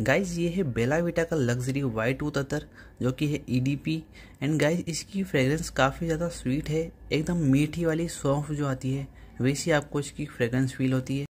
guys ये है बेलाविटा का लग्जरी वाई टूथ अतर जो कि है ईडीपी एंड गाइज इसकी फ्रेगरेंस काफ़ी ज़्यादा स्वीट है एकदम मीठी वाली सौंफ जो आती है वैसी आपको इसकी फ्रेगरेंस फील होती है